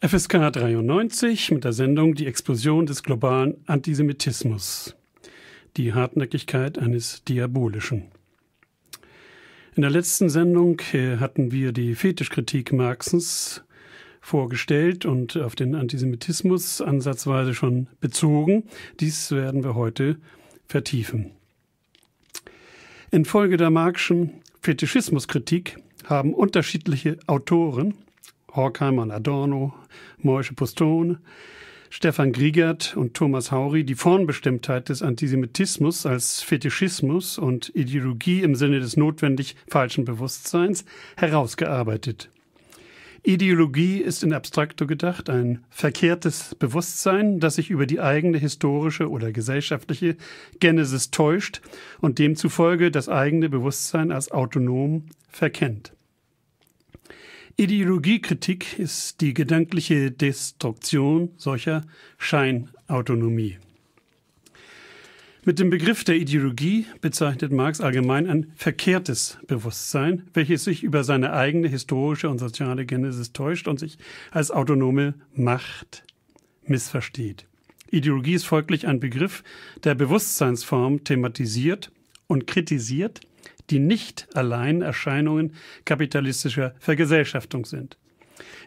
FSK 93 mit der Sendung Die Explosion des globalen Antisemitismus. Die Hartnäckigkeit eines Diabolischen. In der letzten Sendung äh, hatten wir die Fetischkritik Marxens vorgestellt und auf den Antisemitismus ansatzweise schon bezogen. Dies werden wir heute vertiefen. Infolge der Marxischen Fetischismuskritik haben unterschiedliche Autoren Horkheimer und Adorno, Moische Postone, Stefan Griegert und Thomas Hauri die Formbestimmtheit des Antisemitismus als Fetischismus und Ideologie im Sinne des notwendig falschen Bewusstseins herausgearbeitet. Ideologie ist in abstrakto gedacht ein verkehrtes Bewusstsein, das sich über die eigene historische oder gesellschaftliche Genesis täuscht und demzufolge das eigene Bewusstsein als autonom verkennt. Ideologiekritik ist die gedankliche Destruktion solcher Scheinautonomie. Mit dem Begriff der Ideologie bezeichnet Marx allgemein ein verkehrtes Bewusstsein, welches sich über seine eigene historische und soziale Genesis täuscht und sich als autonome Macht missversteht. Ideologie ist folglich ein Begriff, der Bewusstseinsform thematisiert und kritisiert, die nicht allein Erscheinungen kapitalistischer Vergesellschaftung sind.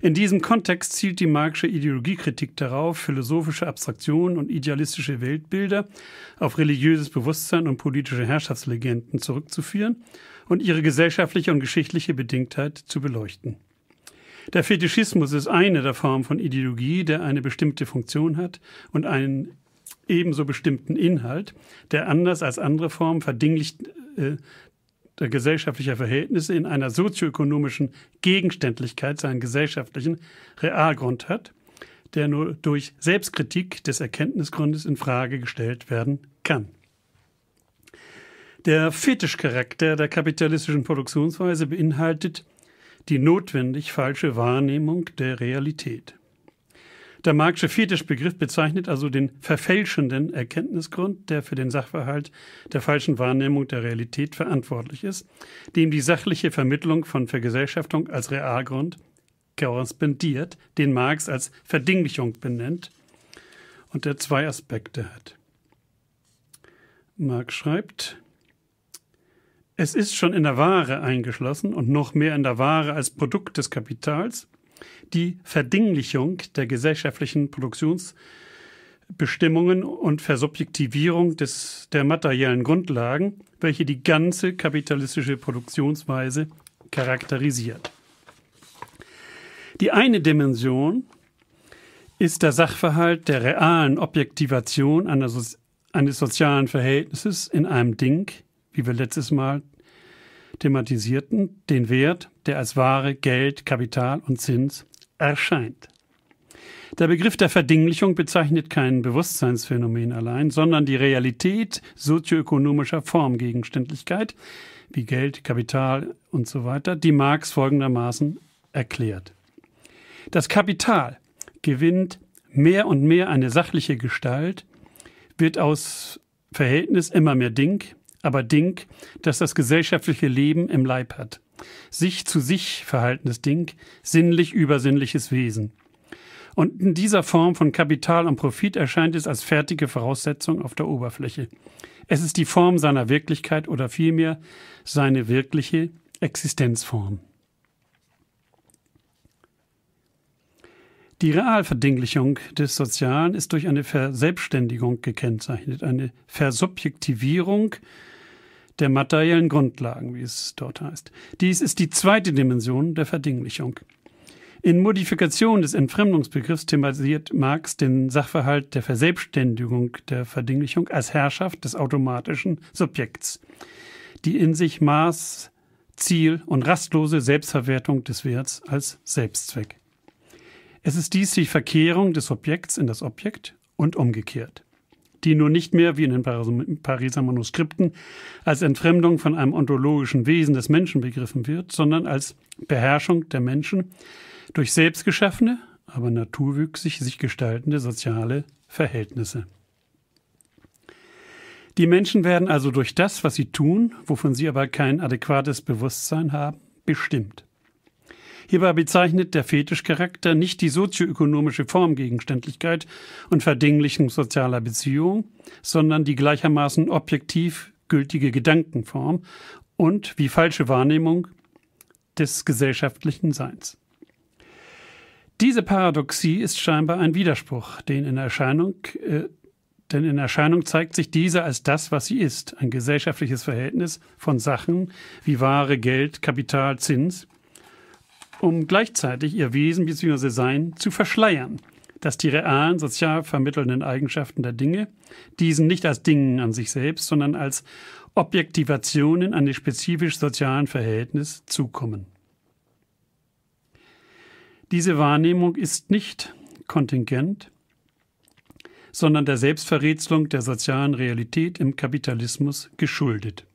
In diesem Kontext zielt die marxische Ideologiekritik darauf, philosophische Abstraktionen und idealistische Weltbilder auf religiöses Bewusstsein und politische Herrschaftslegenden zurückzuführen und ihre gesellschaftliche und geschichtliche Bedingtheit zu beleuchten. Der Fetischismus ist eine der Formen von Ideologie, der eine bestimmte Funktion hat und einen ebenso bestimmten Inhalt, der anders als andere Formen verdinglicht, äh, gesellschaftlicher Verhältnisse in einer sozioökonomischen Gegenständlichkeit seinen gesellschaftlichen Realgrund hat, der nur durch Selbstkritik des Erkenntnisgrundes in Frage gestellt werden kann. Der Fetischcharakter der kapitalistischen Produktionsweise beinhaltet die notwendig falsche Wahrnehmung der Realität. Der Marxische Fetischbegriff bezeichnet also den verfälschenden Erkenntnisgrund, der für den Sachverhalt der falschen Wahrnehmung der Realität verantwortlich ist, dem die sachliche Vermittlung von Vergesellschaftung als Realgrund korrespondiert, den Marx als Verdinglichung benennt und der zwei Aspekte hat. Marx schreibt, es ist schon in der Ware eingeschlossen und noch mehr in der Ware als Produkt des Kapitals – die Verdinglichung der gesellschaftlichen Produktionsbestimmungen und Versubjektivierung des, der materiellen Grundlagen, welche die ganze kapitalistische Produktionsweise charakterisiert. Die eine Dimension ist der Sachverhalt der realen Objektivation eines sozialen Verhältnisses in einem Ding, wie wir letztes Mal thematisierten den Wert, der als Ware, Geld, Kapital und Zins erscheint. Der Begriff der Verdinglichung bezeichnet kein Bewusstseinsphänomen allein, sondern die Realität sozioökonomischer Formgegenständlichkeit wie Geld, Kapital und so weiter, die Marx folgendermaßen erklärt. Das Kapital gewinnt mehr und mehr eine sachliche Gestalt, wird aus Verhältnis immer mehr Ding, aber Ding, das das gesellschaftliche Leben im Leib hat. Sich zu sich verhaltenes Ding, sinnlich übersinnliches Wesen. Und in dieser Form von Kapital und Profit erscheint es als fertige Voraussetzung auf der Oberfläche. Es ist die Form seiner Wirklichkeit oder vielmehr seine wirkliche Existenzform. Die Realverdinglichung des Sozialen ist durch eine Verselbstständigung gekennzeichnet, eine Versubjektivierung der materiellen Grundlagen, wie es dort heißt. Dies ist die zweite Dimension der Verdinglichung. In Modifikation des Entfremdungsbegriffs thematisiert Marx den Sachverhalt der Verselbstständigung der Verdinglichung als Herrschaft des automatischen Subjekts, die in sich Maß, Ziel und rastlose Selbstverwertung des Werts als Selbstzweck. Es ist dies die Verkehrung des Subjekts in das Objekt und umgekehrt die nur nicht mehr, wie in den Pariser Manuskripten, als Entfremdung von einem ontologischen Wesen des Menschen begriffen wird, sondern als Beherrschung der Menschen durch selbstgeschaffene, aber naturwüchsig sich gestaltende soziale Verhältnisse. Die Menschen werden also durch das, was sie tun, wovon sie aber kein adäquates Bewusstsein haben, bestimmt. Hierbei bezeichnet der Fetischcharakter nicht die sozioökonomische Formgegenständlichkeit und Verdinglichung sozialer Beziehungen, sondern die gleichermaßen objektiv gültige Gedankenform und wie falsche Wahrnehmung des gesellschaftlichen Seins. Diese Paradoxie ist scheinbar ein Widerspruch, den in Erscheinung, äh, denn in Erscheinung zeigt sich diese als das, was sie ist, ein gesellschaftliches Verhältnis von Sachen wie Ware, Geld, Kapital, Zins, um gleichzeitig ihr Wesen bzw. Sein zu verschleiern, dass die realen sozial vermittelnden Eigenschaften der Dinge diesen nicht als Dingen an sich selbst, sondern als Objektivationen an den spezifisch sozialen Verhältnis zukommen. Diese Wahrnehmung ist nicht kontingent, sondern der Selbstverrätselung der sozialen Realität im Kapitalismus geschuldet.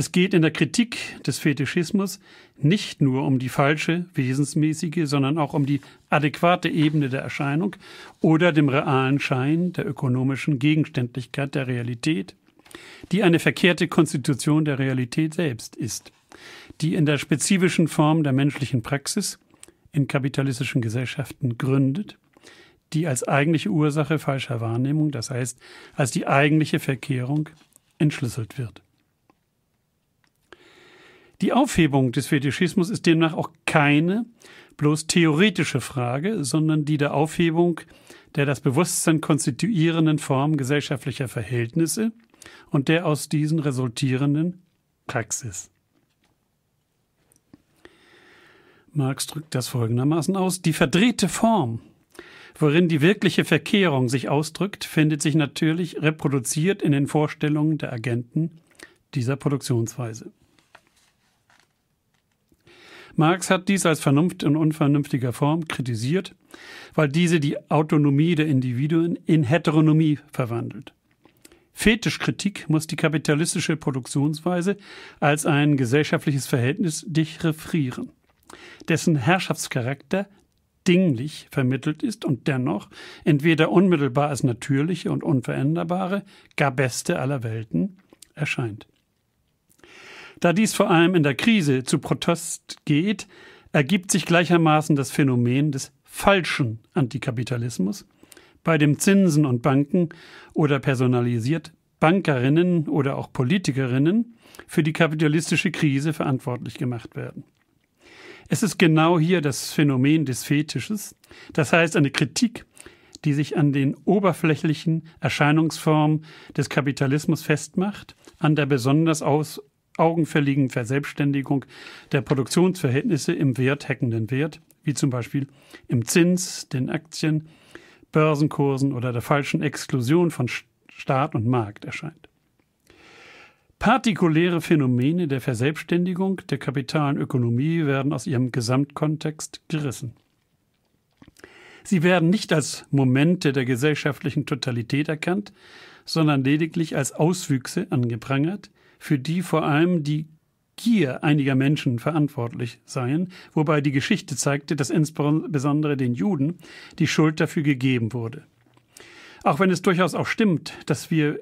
Es geht in der Kritik des Fetischismus nicht nur um die falsche, wesensmäßige, sondern auch um die adäquate Ebene der Erscheinung oder dem realen Schein der ökonomischen Gegenständlichkeit der Realität, die eine verkehrte Konstitution der Realität selbst ist, die in der spezifischen Form der menschlichen Praxis in kapitalistischen Gesellschaften gründet, die als eigentliche Ursache falscher Wahrnehmung, das heißt als die eigentliche Verkehrung, entschlüsselt wird. Die Aufhebung des Fetischismus ist demnach auch keine bloß theoretische Frage, sondern die der Aufhebung der das Bewusstsein konstituierenden Form gesellschaftlicher Verhältnisse und der aus diesen resultierenden Praxis. Marx drückt das folgendermaßen aus Die verdrehte Form, worin die wirkliche Verkehrung sich ausdrückt, findet sich natürlich reproduziert in den Vorstellungen der Agenten dieser Produktionsweise. Marx hat dies als Vernunft in unvernünftiger Form kritisiert, weil diese die Autonomie der Individuen in Heteronomie verwandelt. Fetischkritik muss die kapitalistische Produktionsweise als ein gesellschaftliches Verhältnis dechiffrieren, dessen Herrschaftscharakter dinglich vermittelt ist und dennoch entweder unmittelbar als natürliche und unveränderbare, gar beste aller Welten erscheint. Da dies vor allem in der Krise zu Protest geht, ergibt sich gleichermaßen das Phänomen des falschen Antikapitalismus, bei dem Zinsen und Banken oder personalisiert Bankerinnen oder auch Politikerinnen für die kapitalistische Krise verantwortlich gemacht werden. Es ist genau hier das Phänomen des Fetisches, das heißt eine Kritik, die sich an den oberflächlichen Erscheinungsformen des Kapitalismus festmacht, an der besonders aus augenfälligen Verselbstständigung der Produktionsverhältnisse im wertheckenden Wert, wie zum Beispiel im Zins, den Aktien, Börsenkursen oder der falschen Exklusion von Staat und Markt erscheint. Partikuläre Phänomene der Verselbstständigung der kapitalen Ökonomie werden aus ihrem Gesamtkontext gerissen. Sie werden nicht als Momente der gesellschaftlichen Totalität erkannt, sondern lediglich als Auswüchse angeprangert, für die vor allem die Gier einiger Menschen verantwortlich seien, wobei die Geschichte zeigte, dass insbesondere den Juden die Schuld dafür gegeben wurde. Auch wenn es durchaus auch stimmt, dass wir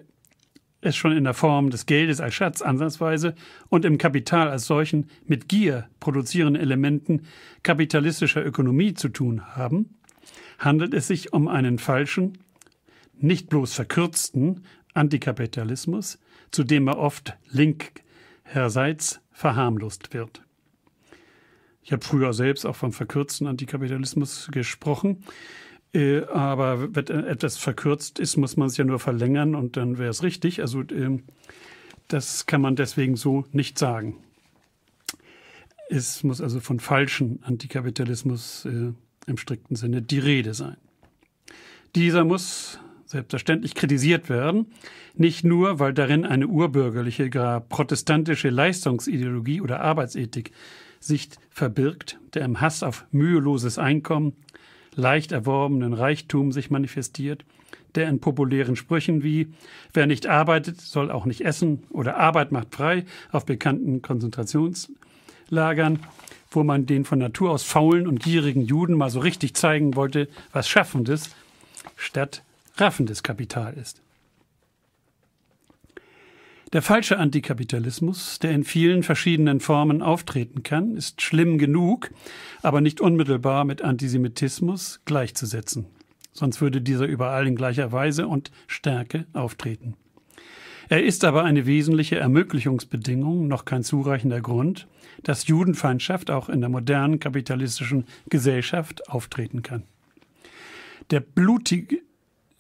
es schon in der Form des Geldes als Schatz ansatzweise und im Kapital als solchen mit Gier produzierenden Elementen kapitalistischer Ökonomie zu tun haben, handelt es sich um einen falschen, nicht bloß verkürzten Antikapitalismus, zu dem er oft linkerseits verharmlost wird. Ich habe früher selbst auch vom verkürzten Antikapitalismus gesprochen. Äh, aber wenn etwas verkürzt ist, muss man es ja nur verlängern und dann wäre es richtig. Also ähm, das kann man deswegen so nicht sagen. Es muss also von falschem Antikapitalismus äh, im strikten Sinne die Rede sein. Dieser muss selbstverständlich kritisiert werden, nicht nur, weil darin eine urbürgerliche, gar protestantische Leistungsideologie oder Arbeitsethik sich verbirgt, der im Hass auf müheloses Einkommen, leicht erworbenen Reichtum sich manifestiert, der in populären Sprüchen wie Wer nicht arbeitet, soll auch nicht essen oder Arbeit macht frei auf bekannten Konzentrationslagern, wo man den von Natur aus faulen und gierigen Juden mal so richtig zeigen wollte, was Schaffendes, statt raffendes Kapital ist. Der falsche Antikapitalismus, der in vielen verschiedenen Formen auftreten kann, ist schlimm genug, aber nicht unmittelbar mit Antisemitismus gleichzusetzen. Sonst würde dieser überall in gleicher Weise und Stärke auftreten. Er ist aber eine wesentliche Ermöglichungsbedingung, noch kein zureichender Grund, dass Judenfeindschaft auch in der modernen kapitalistischen Gesellschaft auftreten kann. Der blutige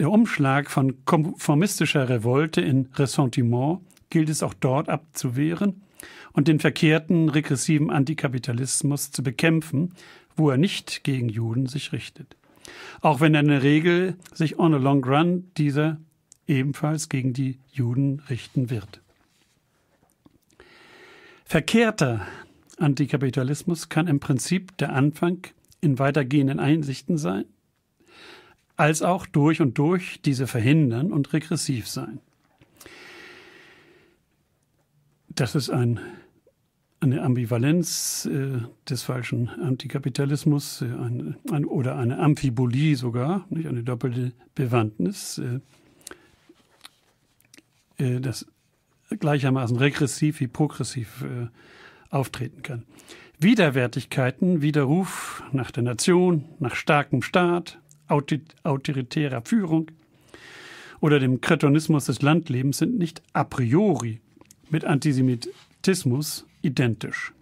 der Umschlag von konformistischer Revolte in Ressentiment gilt es auch dort abzuwehren und den verkehrten, regressiven Antikapitalismus zu bekämpfen, wo er nicht gegen Juden sich richtet. Auch wenn in der Regel sich on a long run dieser ebenfalls gegen die Juden richten wird. Verkehrter Antikapitalismus kann im Prinzip der Anfang in weitergehenden Einsichten sein, als auch durch und durch diese verhindern und regressiv sein. Das ist ein, eine Ambivalenz äh, des falschen Antikapitalismus äh, ein, ein, oder eine Amphibolie sogar, nicht eine doppelte Bewandtnis, äh, äh das gleichermaßen regressiv wie progressiv äh, auftreten kann. Widerwärtigkeiten, Widerruf nach der Nation, nach starkem Staat, autoritärer Führung oder dem Kretonismus des Landlebens sind nicht a priori mit Antisemitismus identisch.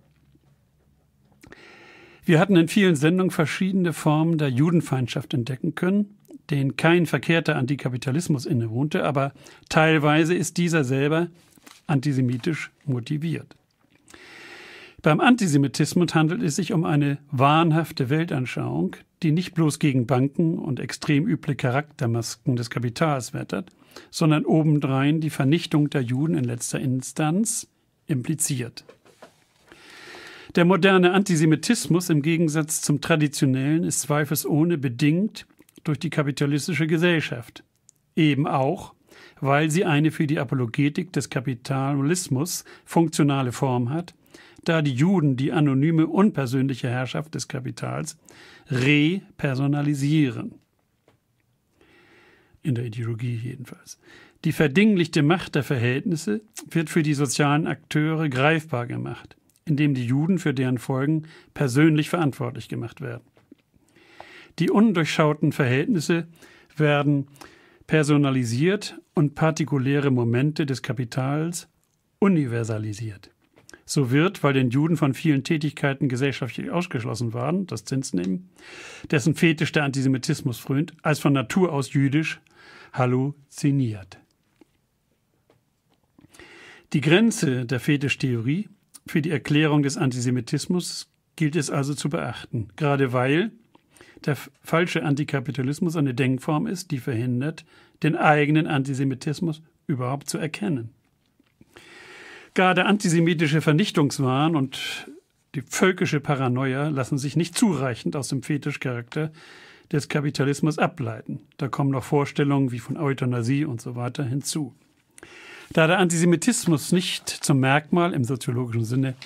Wir hatten in vielen Sendungen verschiedene Formen der Judenfeindschaft entdecken können, denen kein verkehrter Antikapitalismus innewohnte, aber teilweise ist dieser selber antisemitisch motiviert. Beim Antisemitismus handelt es sich um eine wahnhafte Weltanschauung, die nicht bloß gegen Banken und extrem üble Charaktermasken des Kapitals wettert, sondern obendrein die Vernichtung der Juden in letzter Instanz impliziert. Der moderne Antisemitismus im Gegensatz zum traditionellen ist zweifelsohne bedingt durch die kapitalistische Gesellschaft, eben auch, weil sie eine für die Apologetik des Kapitalismus funktionale Form hat, da die Juden die anonyme, unpersönliche Herrschaft des Kapitals repersonalisieren. In der Ideologie jedenfalls. Die verdinglichte Macht der Verhältnisse wird für die sozialen Akteure greifbar gemacht, indem die Juden für deren Folgen persönlich verantwortlich gemacht werden. Die undurchschauten Verhältnisse werden personalisiert und partikuläre Momente des Kapitals universalisiert so wird, weil den Juden von vielen Tätigkeiten gesellschaftlich ausgeschlossen waren, das Zinsnehmen, dessen Fetisch der Antisemitismus frönt, als von Natur aus jüdisch halluziniert. Die Grenze der Fetischtheorie für die Erklärung des Antisemitismus gilt es also zu beachten, gerade weil der falsche Antikapitalismus eine Denkform ist, die verhindert, den eigenen Antisemitismus überhaupt zu erkennen. Gar der antisemitische Vernichtungswahn und die völkische Paranoia lassen sich nicht zureichend aus dem Fetischcharakter des Kapitalismus ableiten. Da kommen noch Vorstellungen wie von Euthanasie und so weiter hinzu. Da der Antisemitismus nicht zum Merkmal im soziologischen Sinne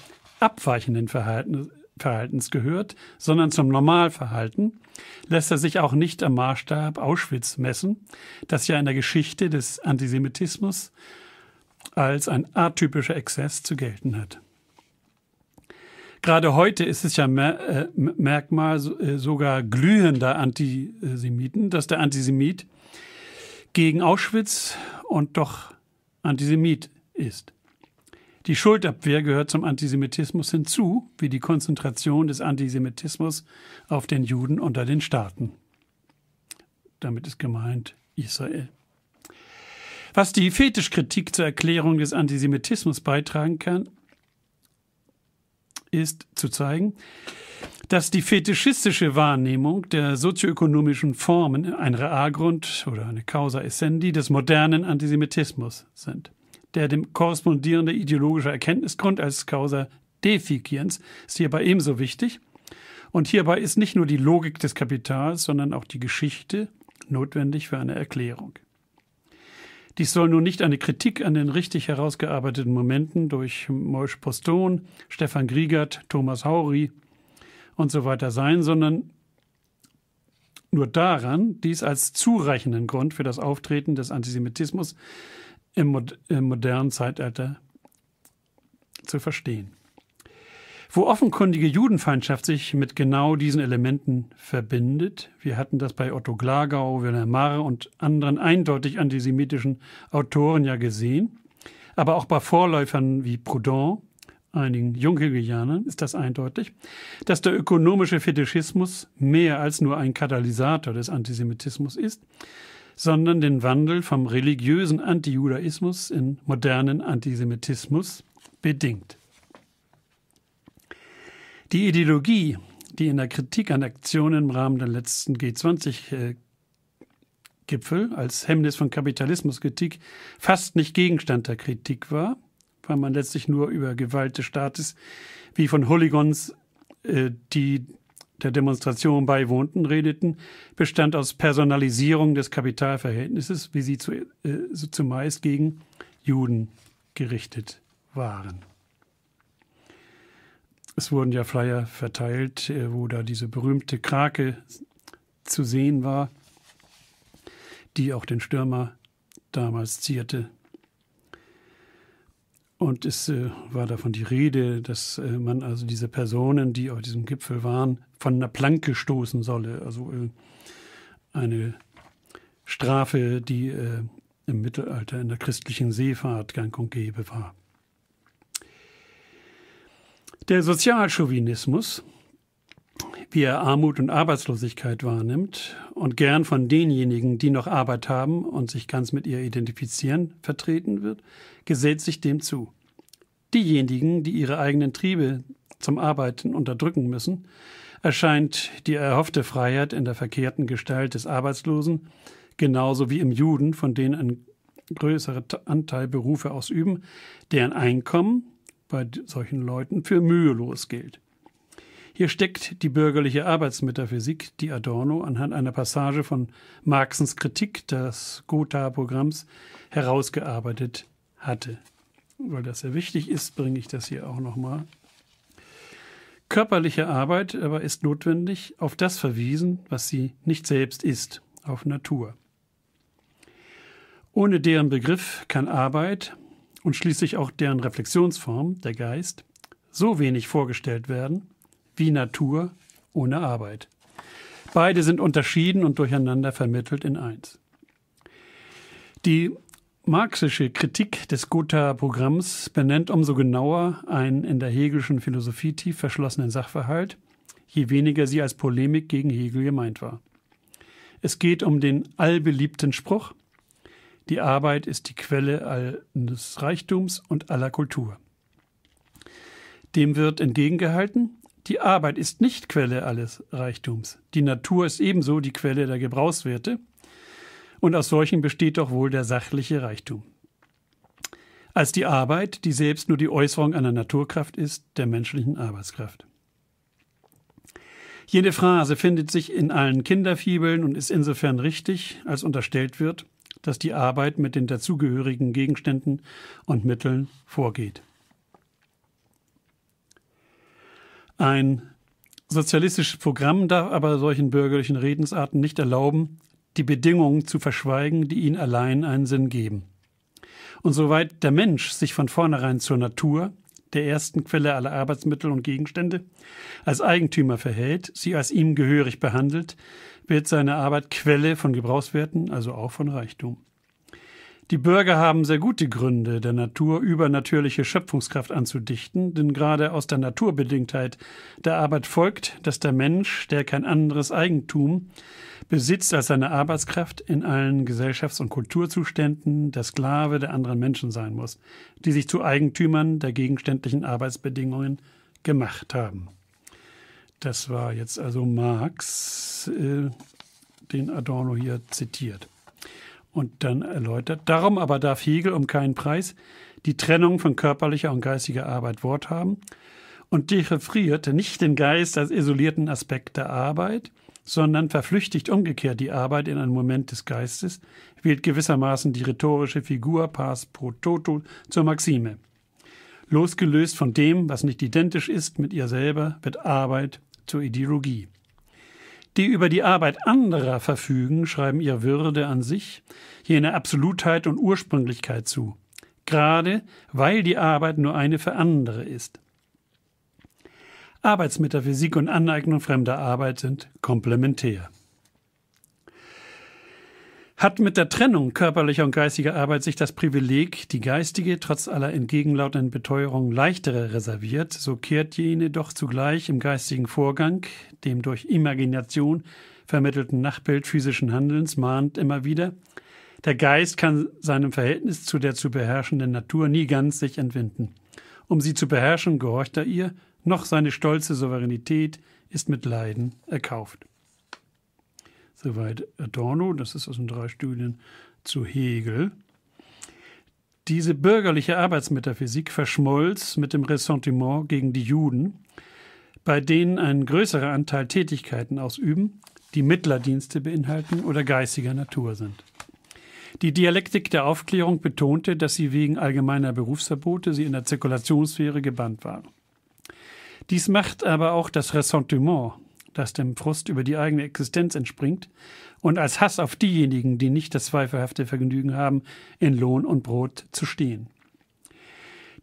abweichenden Verhaltens gehört, sondern zum Normalverhalten, lässt er sich auch nicht am Maßstab Auschwitz messen, das ja in der Geschichte des Antisemitismus als ein atypischer Exzess zu gelten hat. Gerade heute ist es ja äh, Merkmal äh, sogar glühender Antisemiten, dass der Antisemit gegen Auschwitz und doch Antisemit ist. Die Schuldabwehr gehört zum Antisemitismus hinzu, wie die Konzentration des Antisemitismus auf den Juden unter den Staaten. Damit ist gemeint Israel. Was die Fetischkritik zur Erklärung des Antisemitismus beitragen kann, ist zu zeigen, dass die fetischistische Wahrnehmung der sozioökonomischen Formen ein Realgrund oder eine Causa essendi des modernen Antisemitismus sind, der dem korrespondierende ideologische Erkenntnisgrund als Causa defikiens ist hierbei ebenso wichtig. Und hierbei ist nicht nur die Logik des Kapitals, sondern auch die Geschichte notwendig für eine Erklärung. Dies soll nun nicht eine Kritik an den richtig herausgearbeiteten Momenten durch Moish Poston, Stefan Griegert, Thomas Hauri und so weiter sein, sondern nur daran, dies als zureichenden Grund für das Auftreten des Antisemitismus im modernen Zeitalter zu verstehen wo offenkundige Judenfeindschaft sich mit genau diesen Elementen verbindet. Wir hatten das bei Otto Glagau, Wilhelm Marr und anderen eindeutig antisemitischen Autoren ja gesehen. Aber auch bei Vorläufern wie Proudhon, einigen Junghegelianern, ist das eindeutig, dass der ökonomische Fetischismus mehr als nur ein Katalysator des Antisemitismus ist, sondern den Wandel vom religiösen Antijudaismus in modernen Antisemitismus bedingt. Die Ideologie, die in der Kritik an Aktionen im Rahmen der letzten G20-Gipfel äh, als Hemmnis von Kapitalismuskritik fast nicht Gegenstand der Kritik war, weil man letztlich nur über Gewalt des Staates wie von Hooligans, äh, die der Demonstration beiwohnten, redeten, bestand aus Personalisierung des Kapitalverhältnisses, wie sie zu, äh, zumeist gegen Juden gerichtet waren. Es wurden ja Flyer verteilt, äh, wo da diese berühmte Krake zu sehen war, die auch den Stürmer damals zierte. Und es äh, war davon die Rede, dass äh, man also diese Personen, die auf diesem Gipfel waren, von einer Planke stoßen solle. Also eine Strafe, die im Mittelalter in der christlichen Seefahrt gang und gäbe war. Der Sozialchauvinismus, wie er Armut und Arbeitslosigkeit wahrnimmt und gern von denjenigen, die noch Arbeit haben und sich ganz mit ihr identifizieren, vertreten wird, gesellt sich dem zu. Diejenigen, die ihre eigenen Triebe zum Arbeiten unterdrücken müssen, erscheint die erhoffte Freiheit in der verkehrten Gestalt des Arbeitslosen, genauso wie im Juden, von denen ein größerer Anteil Berufe ausüben, deren Einkommen bei solchen Leuten für mühelos gilt. Hier steckt die bürgerliche Arbeitsmetaphysik, die Adorno anhand einer Passage von Marxens Kritik des Gotha-Programms herausgearbeitet hatte. Weil das sehr wichtig ist, bringe ich das hier auch nochmal. Körperliche Arbeit aber ist notwendig auf das verwiesen, was sie nicht selbst ist, auf Natur. Ohne deren Begriff kann Arbeit, und schließlich auch deren Reflexionsform, der Geist, so wenig vorgestellt werden wie Natur ohne Arbeit. Beide sind unterschieden und durcheinander vermittelt in eins. Die marxische Kritik des Gotha-Programms benennt umso genauer einen in der hegelischen Philosophie tief verschlossenen Sachverhalt, je weniger sie als Polemik gegen Hegel gemeint war. Es geht um den allbeliebten Spruch, die Arbeit ist die Quelle alles Reichtums und aller Kultur. Dem wird entgegengehalten, die Arbeit ist nicht Quelle alles Reichtums. Die Natur ist ebenso die Quelle der Gebrauchswerte. Und aus solchen besteht doch wohl der sachliche Reichtum. Als die Arbeit, die selbst nur die Äußerung einer Naturkraft ist, der menschlichen Arbeitskraft. Jene Phrase findet sich in allen Kinderfibeln und ist insofern richtig, als unterstellt wird, dass die Arbeit mit den dazugehörigen Gegenständen und Mitteln vorgeht. Ein sozialistisches Programm darf aber solchen bürgerlichen Redensarten nicht erlauben, die Bedingungen zu verschweigen, die ihnen allein einen Sinn geben. Und soweit der Mensch sich von vornherein zur Natur, der ersten Quelle aller Arbeitsmittel und Gegenstände, als Eigentümer verhält, sie als ihm gehörig behandelt, wird seine Arbeit Quelle von Gebrauchswerten, also auch von Reichtum. Die Bürger haben sehr gute Gründe, der Natur übernatürliche Schöpfungskraft anzudichten, denn gerade aus der Naturbedingtheit der Arbeit folgt, dass der Mensch, der kein anderes Eigentum besitzt als seine Arbeitskraft, in allen Gesellschafts- und Kulturzuständen der Sklave der anderen Menschen sein muss, die sich zu Eigentümern der gegenständlichen Arbeitsbedingungen gemacht haben. Das war jetzt also Marx, äh, den Adorno hier zitiert und dann erläutert. Darum aber darf Hegel um keinen Preis die Trennung von körperlicher und geistiger Arbeit Wort haben und dechiffriert nicht den Geist als isolierten Aspekt der Arbeit, sondern verflüchtigt umgekehrt die Arbeit in einen Moment des Geistes, wählt gewissermaßen die rhetorische Figur pars pro toto zur Maxime. Losgelöst von dem, was nicht identisch ist mit ihr selber, wird Arbeit zur Ideologie die über die Arbeit anderer verfügen, schreiben ihre Würde an sich, jene Absolutheit und Ursprünglichkeit zu, gerade weil die Arbeit nur eine für andere ist. Arbeitsmetaphysik und Aneignung fremder Arbeit sind komplementär hat mit der Trennung körperlicher und geistiger Arbeit sich das Privileg, die geistige, trotz aller entgegenlautenden Beteuerungen leichtere reserviert, so kehrt jene doch zugleich im geistigen Vorgang, dem durch Imagination vermittelten Nachbild physischen Handelns, mahnt immer wieder, der Geist kann seinem Verhältnis zu der zu beherrschenden Natur nie ganz sich entwinden. Um sie zu beherrschen, gehorcht er ihr, noch seine stolze Souveränität ist mit Leiden erkauft soweit Adorno, das ist aus den drei Studien zu Hegel. Diese bürgerliche Arbeitsmetaphysik verschmolz mit dem Ressentiment gegen die Juden, bei denen ein größerer Anteil Tätigkeiten ausüben, die Mittlerdienste beinhalten oder geistiger Natur sind. Die Dialektik der Aufklärung betonte, dass sie wegen allgemeiner Berufsverbote sie in der Zirkulationssphäre gebannt waren. Dies macht aber auch das Ressentiment das dem Frust über die eigene Existenz entspringt und als Hass auf diejenigen, die nicht das zweifelhafte Vergnügen haben, in Lohn und Brot zu stehen.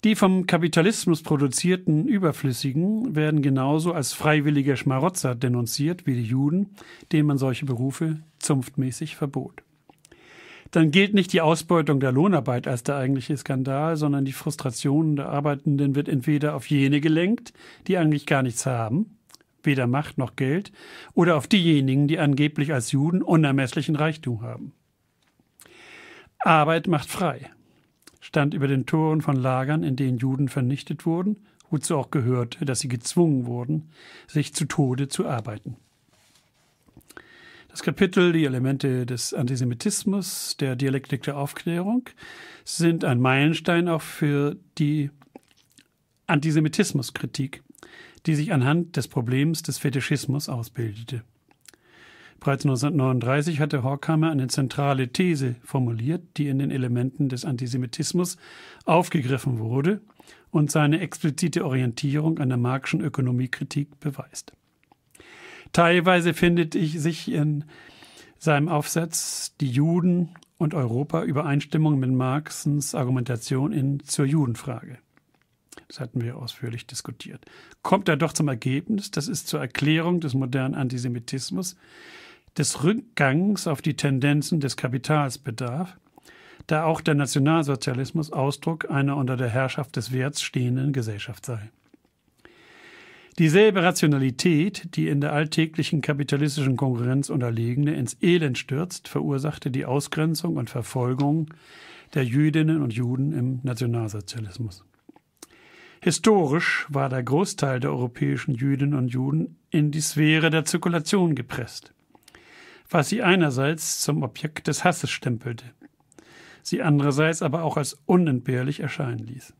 Die vom Kapitalismus produzierten Überflüssigen werden genauso als freiwillige Schmarotzer denunziert wie die Juden, denen man solche Berufe zunftmäßig verbot. Dann gilt nicht die Ausbeutung der Lohnarbeit als der eigentliche Skandal, sondern die Frustration der Arbeitenden wird entweder auf jene gelenkt, die eigentlich gar nichts haben, weder Macht noch Geld, oder auf diejenigen, die angeblich als Juden unermesslichen Reichtum haben. Arbeit macht frei stand über den Toren von Lagern, in denen Juden vernichtet wurden, wozu auch gehörte, dass sie gezwungen wurden, sich zu Tode zu arbeiten. Das Kapitel Die Elemente des Antisemitismus der Dialektik der Aufklärung sind ein Meilenstein auch für die Antisemitismuskritik die sich anhand des Problems des Fetischismus ausbildete. Bereits 1939 hatte Horkheimer eine zentrale These formuliert, die in den Elementen des Antisemitismus aufgegriffen wurde und seine explizite Orientierung an der Marxischen Ökonomiekritik beweist. Teilweise findet ich sich in seinem Aufsatz Die Juden und Europa Übereinstimmung mit Marxens Argumentation in zur Judenfrage. Das hatten wir ausführlich diskutiert. Kommt er doch zum Ergebnis, das ist zur Erklärung des modernen Antisemitismus, des Rückgangs auf die Tendenzen des Kapitals bedarf, da auch der Nationalsozialismus Ausdruck einer unter der Herrschaft des Werts stehenden Gesellschaft sei. Dieselbe Rationalität, die in der alltäglichen kapitalistischen Konkurrenz unterlegene ins Elend stürzt, verursachte die Ausgrenzung und Verfolgung der Jüdinnen und Juden im Nationalsozialismus. Historisch war der Großteil der europäischen Jüdinnen und Juden in die Sphäre der Zirkulation gepresst, was sie einerseits zum Objekt des Hasses stempelte, sie andererseits aber auch als unentbehrlich erscheinen ließ.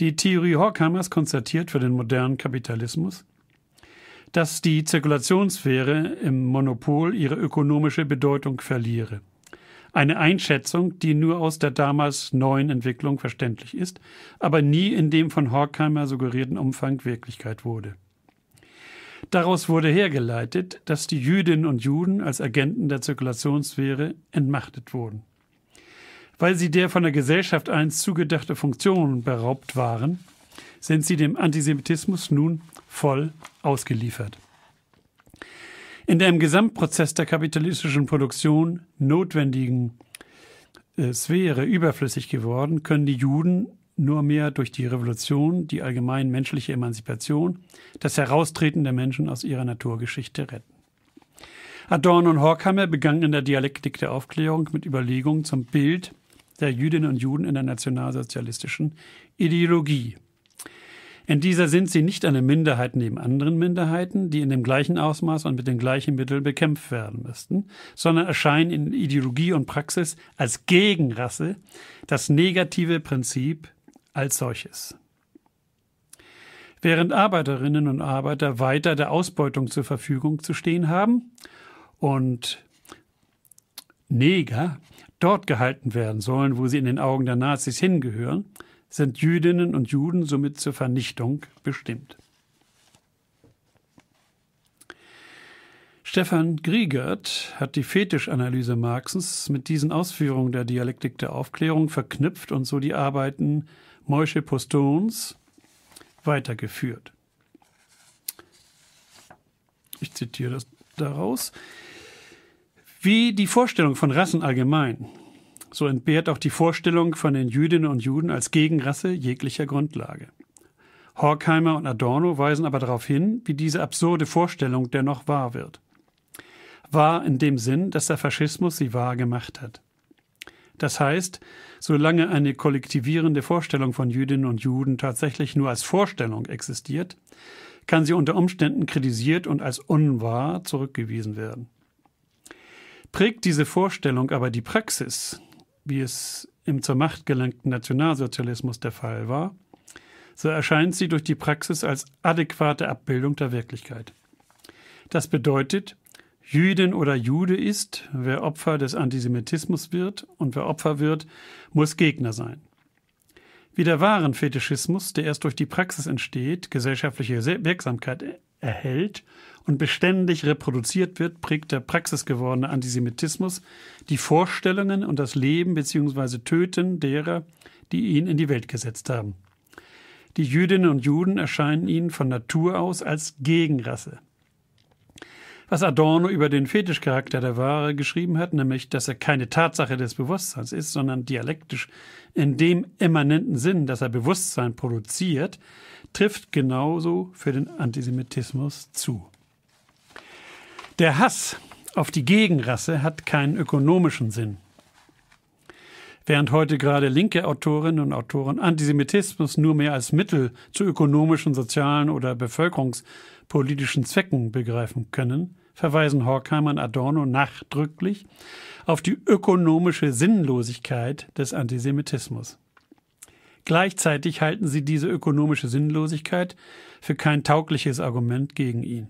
Die Theorie Horkheimers konstatiert für den modernen Kapitalismus, dass die Zirkulationssphäre im Monopol ihre ökonomische Bedeutung verliere – eine Einschätzung, die nur aus der damals neuen Entwicklung verständlich ist, aber nie in dem von Horkheimer suggerierten Umfang Wirklichkeit wurde. Daraus wurde hergeleitet, dass die Jüdinnen und Juden als Agenten der Zirkulationssphäre entmachtet wurden. Weil sie der von der Gesellschaft einst zugedachte Funktion beraubt waren, sind sie dem Antisemitismus nun voll ausgeliefert in dem Gesamtprozess der kapitalistischen Produktion notwendigen äh, Sphäre überflüssig geworden, können die Juden nur mehr durch die Revolution, die allgemein menschliche Emanzipation, das Heraustreten der Menschen aus ihrer Naturgeschichte retten. Adorno und Horkheimer begannen in der Dialektik der Aufklärung mit Überlegungen zum Bild der Jüdinnen und Juden in der nationalsozialistischen Ideologie. In dieser sind sie nicht eine Minderheit neben anderen Minderheiten, die in dem gleichen Ausmaß und mit den gleichen Mitteln bekämpft werden müssten, sondern erscheinen in Ideologie und Praxis als Gegenrasse das negative Prinzip als solches. Während Arbeiterinnen und Arbeiter weiter der Ausbeutung zur Verfügung zu stehen haben und Neger dort gehalten werden sollen, wo sie in den Augen der Nazis hingehören, sind Jüdinnen und Juden somit zur Vernichtung bestimmt. Stefan Griegert hat die Fetischanalyse Marxens mit diesen Ausführungen der Dialektik der Aufklärung verknüpft und so die Arbeiten Moische Postons weitergeführt. Ich zitiere das daraus. Wie die Vorstellung von Rassen allgemein so entbehrt auch die Vorstellung von den Jüdinnen und Juden als Gegenrasse jeglicher Grundlage. Horkheimer und Adorno weisen aber darauf hin, wie diese absurde Vorstellung dennoch wahr wird. Wahr in dem Sinn, dass der Faschismus sie wahr gemacht hat. Das heißt, solange eine kollektivierende Vorstellung von Jüdinnen und Juden tatsächlich nur als Vorstellung existiert, kann sie unter Umständen kritisiert und als unwahr zurückgewiesen werden. Prägt diese Vorstellung aber die Praxis, wie es im zur Macht gelangten Nationalsozialismus der Fall war, so erscheint sie durch die Praxis als adäquate Abbildung der Wirklichkeit. Das bedeutet, Jüdin oder Jude ist, wer Opfer des Antisemitismus wird und wer Opfer wird, muss Gegner sein. Wie der wahren Fetischismus, der erst durch die Praxis entsteht, gesellschaftliche Wirksamkeit erhält und beständig reproduziert wird, prägt der praxisgewordene Antisemitismus die Vorstellungen und das Leben bzw. Töten derer, die ihn in die Welt gesetzt haben. Die Jüdinnen und Juden erscheinen ihnen von Natur aus als Gegenrasse was Adorno über den Fetischcharakter der Ware geschrieben hat, nämlich, dass er keine Tatsache des Bewusstseins ist, sondern dialektisch in dem immanenten Sinn, dass er Bewusstsein produziert, trifft genauso für den Antisemitismus zu. Der Hass auf die Gegenrasse hat keinen ökonomischen Sinn. Während heute gerade linke Autorinnen und Autoren Antisemitismus nur mehr als Mittel zu ökonomischen, sozialen oder Bevölkerungs- politischen Zwecken begreifen können, verweisen Horkheimer und Adorno nachdrücklich auf die ökonomische Sinnlosigkeit des Antisemitismus. Gleichzeitig halten sie diese ökonomische Sinnlosigkeit für kein taugliches Argument gegen ihn.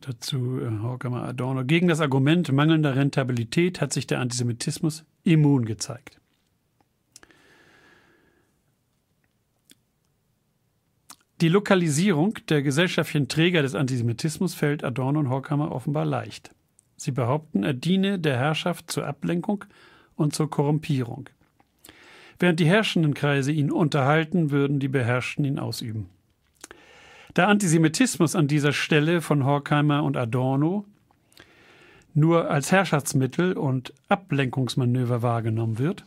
Dazu äh, Horkheimer Adorno. Gegen das Argument mangelnder Rentabilität hat sich der Antisemitismus immun gezeigt. Die Lokalisierung der gesellschaftlichen Träger des Antisemitismus fällt Adorno und Horkheimer offenbar leicht. Sie behaupten, er diene der Herrschaft zur Ablenkung und zur Korrumpierung. Während die herrschenden Kreise ihn unterhalten, würden die Beherrschten ihn ausüben. Da Antisemitismus an dieser Stelle von Horkheimer und Adorno nur als Herrschaftsmittel und Ablenkungsmanöver wahrgenommen wird,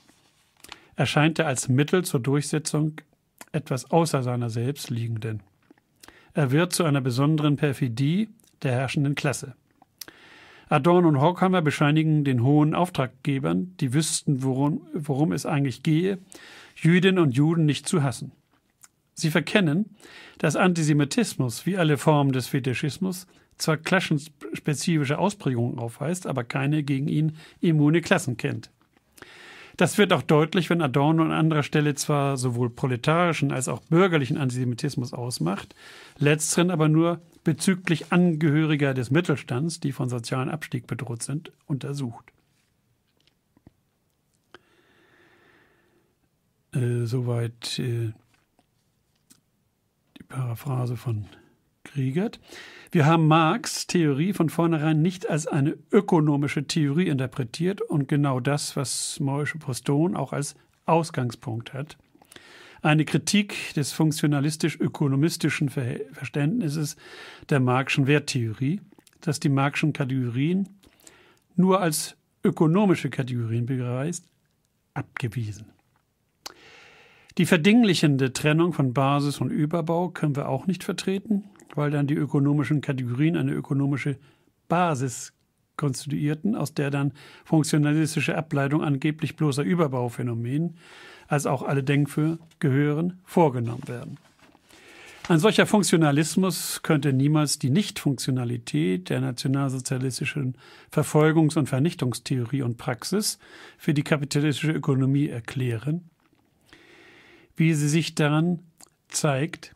erscheint er als Mittel zur Durchsetzung etwas außer seiner selbst liegenden. Er wird zu einer besonderen Perfidie der herrschenden Klasse. Adorn und Horkheimer bescheinigen den hohen Auftraggebern, die wüssten, worum, worum es eigentlich gehe, Jüdinnen und Juden nicht zu hassen. Sie verkennen, dass Antisemitismus wie alle Formen des Fetischismus zwar klassenspezifische Ausprägungen aufweist, aber keine gegen ihn immune Klassen kennt. Das wird auch deutlich, wenn Adorno an anderer Stelle zwar sowohl proletarischen als auch bürgerlichen Antisemitismus ausmacht, letzteren aber nur bezüglich Angehöriger des Mittelstands, die von sozialem Abstieg bedroht sind, untersucht. Äh, soweit äh, die Paraphrase von Kriegert. Wir haben Marx Theorie von vornherein nicht als eine ökonomische Theorie interpretiert und genau das, was Moische Poston auch als Ausgangspunkt hat. Eine Kritik des funktionalistisch-ökonomistischen Verständnisses der Marxischen Werttheorie, dass die Marxischen Kategorien nur als ökonomische Kategorien begreift, abgewiesen. Die verdinglichende Trennung von Basis und Überbau können wir auch nicht vertreten weil dann die ökonomischen Kategorien eine ökonomische Basis konstituierten, aus der dann funktionalistische Ableitung angeblich bloßer Überbauphänomen, als auch alle Denkfür gehören, vorgenommen werden. Ein solcher Funktionalismus könnte niemals die Nichtfunktionalität der nationalsozialistischen Verfolgungs- und Vernichtungstheorie und Praxis für die kapitalistische Ökonomie erklären, wie sie sich daran zeigt,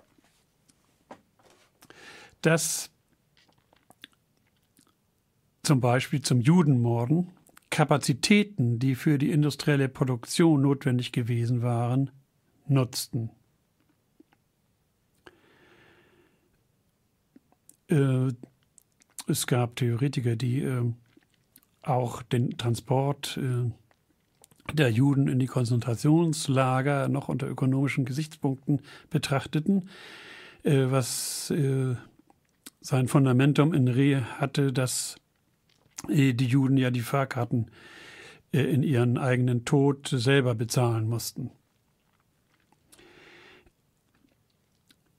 dass zum Beispiel zum Judenmorden Kapazitäten, die für die industrielle Produktion notwendig gewesen waren, nutzten. Äh, es gab Theoretiker, die äh, auch den Transport äh, der Juden in die Konzentrationslager noch unter ökonomischen Gesichtspunkten betrachteten, was sein Fundamentum in Re hatte, dass äh, die Juden ja die Fahrkarten äh, in ihren eigenen Tod selber bezahlen mussten.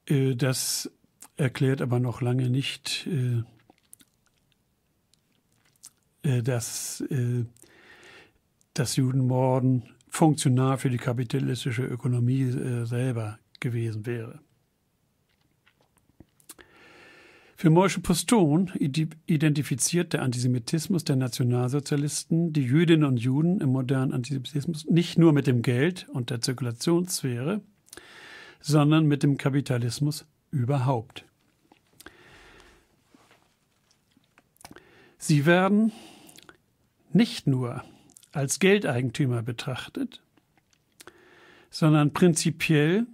Äh, das erklärt aber noch lange nicht, dass das Judenmorden funktional für die kapitalistische Ökonomie selber gewesen wäre. Für Moshe Poston identifiziert der Antisemitismus der Nationalsozialisten die Jüdinnen und Juden im modernen Antisemitismus nicht nur mit dem Geld und der Zirkulationssphäre, sondern mit dem Kapitalismus überhaupt. Sie werden nicht nur als Geldeigentümer betrachtet, sondern prinzipiell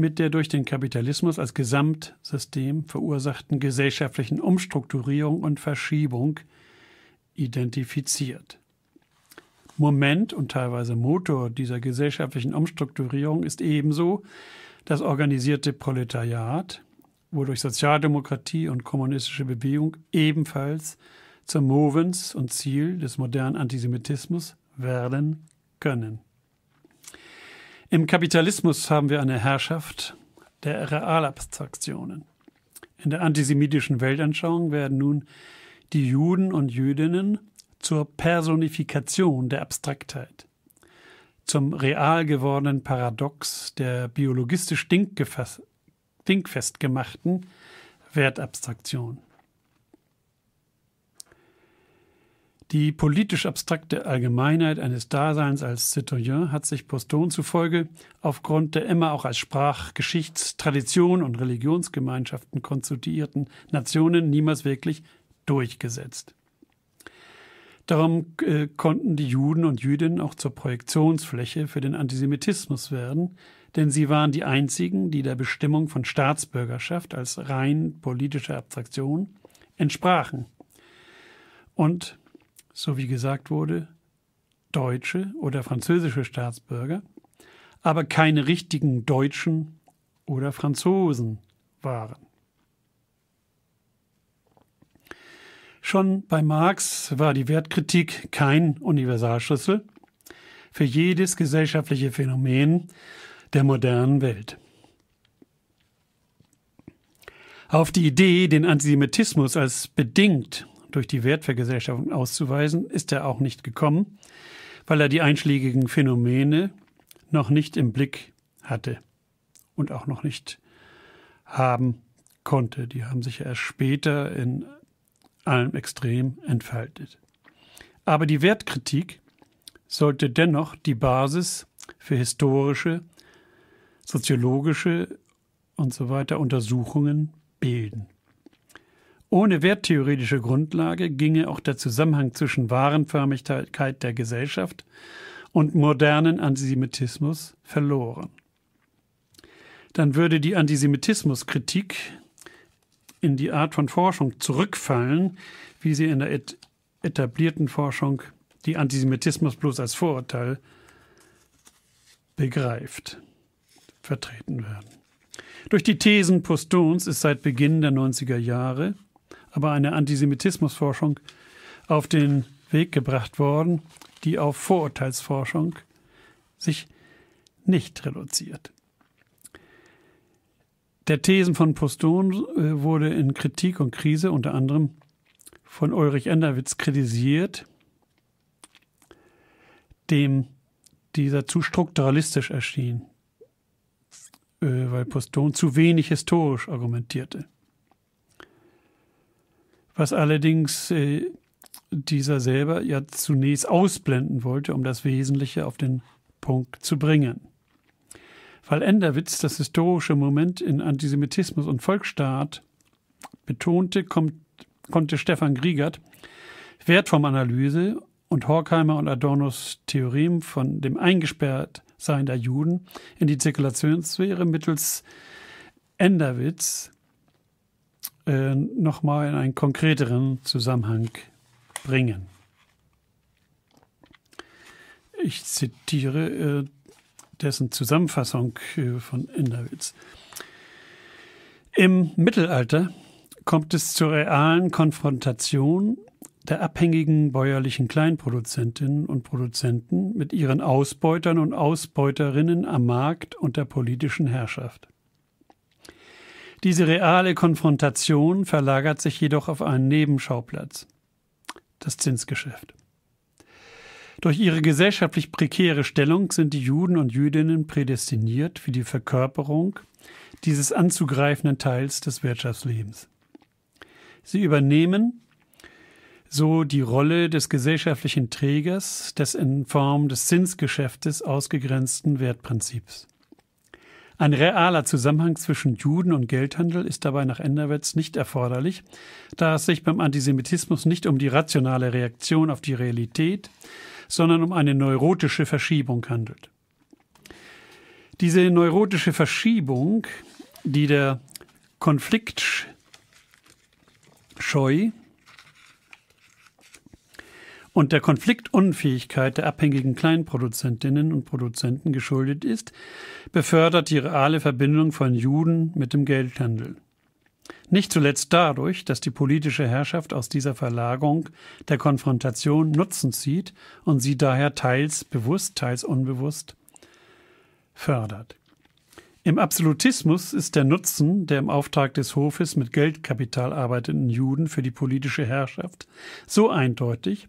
mit der durch den Kapitalismus als Gesamtsystem verursachten gesellschaftlichen Umstrukturierung und Verschiebung identifiziert. Moment und teilweise Motor dieser gesellschaftlichen Umstrukturierung ist ebenso das organisierte Proletariat, wodurch Sozialdemokratie und kommunistische Bewegung ebenfalls zum Movens und Ziel des modernen Antisemitismus werden können. Im Kapitalismus haben wir eine Herrschaft der Realabstraktionen. In der antisemitischen Weltanschauung werden nun die Juden und Jüdinnen zur Personifikation der Abstraktheit, zum real gewordenen Paradox der biologistisch dingfestgemachten Wertabstraktion. Die politisch abstrakte Allgemeinheit eines Daseins als Citoyen hat sich Poston zufolge aufgrund der immer auch als Sprach-, Geschichts-, Tradition- und Religionsgemeinschaften konstituierten Nationen niemals wirklich durchgesetzt. Darum äh, konnten die Juden und Jüdinnen auch zur Projektionsfläche für den Antisemitismus werden, denn sie waren die einzigen, die der Bestimmung von Staatsbürgerschaft als rein politische Abstraktion entsprachen. Und so wie gesagt wurde, deutsche oder französische Staatsbürger, aber keine richtigen Deutschen oder Franzosen waren. Schon bei Marx war die Wertkritik kein Universalschlüssel für jedes gesellschaftliche Phänomen der modernen Welt. Auf die Idee, den Antisemitismus als bedingt durch die Wertvergesellschaftung auszuweisen, ist er auch nicht gekommen, weil er die einschlägigen Phänomene noch nicht im Blick hatte und auch noch nicht haben konnte. Die haben sich erst später in allem Extrem entfaltet. Aber die Wertkritik sollte dennoch die Basis für historische, soziologische und so weiter Untersuchungen bilden. Ohne werttheoretische Grundlage ginge auch der Zusammenhang zwischen Warenförmigkeit der Gesellschaft und modernen Antisemitismus verloren. Dann würde die Antisemitismuskritik in die Art von Forschung zurückfallen, wie sie in der etablierten Forschung die Antisemitismus bloß als Vorurteil begreift, vertreten werden. Durch die Thesen Postons ist seit Beginn der 90er Jahre aber eine Antisemitismusforschung auf den Weg gebracht worden, die auf Vorurteilsforschung sich nicht reduziert. Der Thesen von Poston äh, wurde in Kritik und Krise unter anderem von Ulrich Enderwitz kritisiert, dem dieser zu strukturalistisch erschien, äh, weil Poston zu wenig historisch argumentierte was allerdings äh, dieser selber ja zunächst ausblenden wollte, um das Wesentliche auf den Punkt zu bringen. Weil Enderwitz das historische Moment in Antisemitismus und Volksstaat betonte, kommt, konnte Stefan Griegert Wertformanalyse und Horkheimer und Adornos Theorem von dem Eingesperrtsein der Juden in die Zirkulationssphäre mittels Enderwitz äh, nochmal in einen konkreteren Zusammenhang bringen. Ich zitiere äh, dessen Zusammenfassung äh, von Inderwitz. Im Mittelalter kommt es zur realen Konfrontation der abhängigen bäuerlichen Kleinproduzentinnen und Produzenten mit ihren Ausbeutern und Ausbeuterinnen am Markt und der politischen Herrschaft. Diese reale Konfrontation verlagert sich jedoch auf einen Nebenschauplatz, das Zinsgeschäft. Durch ihre gesellschaftlich prekäre Stellung sind die Juden und Jüdinnen prädestiniert für die Verkörperung dieses anzugreifenden Teils des Wirtschaftslebens. Sie übernehmen so die Rolle des gesellschaftlichen Trägers des in Form des Zinsgeschäftes ausgegrenzten Wertprinzips. Ein realer Zusammenhang zwischen Juden und Geldhandel ist dabei nach Enderwetz nicht erforderlich, da es sich beim Antisemitismus nicht um die rationale Reaktion auf die Realität, sondern um eine neurotische Verschiebung handelt. Diese neurotische Verschiebung, die der Konfliktscheu und der Konfliktunfähigkeit der abhängigen Kleinproduzentinnen und Produzenten geschuldet ist, befördert die reale Verbindung von Juden mit dem Geldhandel. Nicht zuletzt dadurch, dass die politische Herrschaft aus dieser Verlagerung der Konfrontation Nutzen zieht und sie daher teils bewusst, teils unbewusst fördert. Im Absolutismus ist der Nutzen der im Auftrag des Hofes mit Geldkapital arbeitenden Juden für die politische Herrschaft so eindeutig,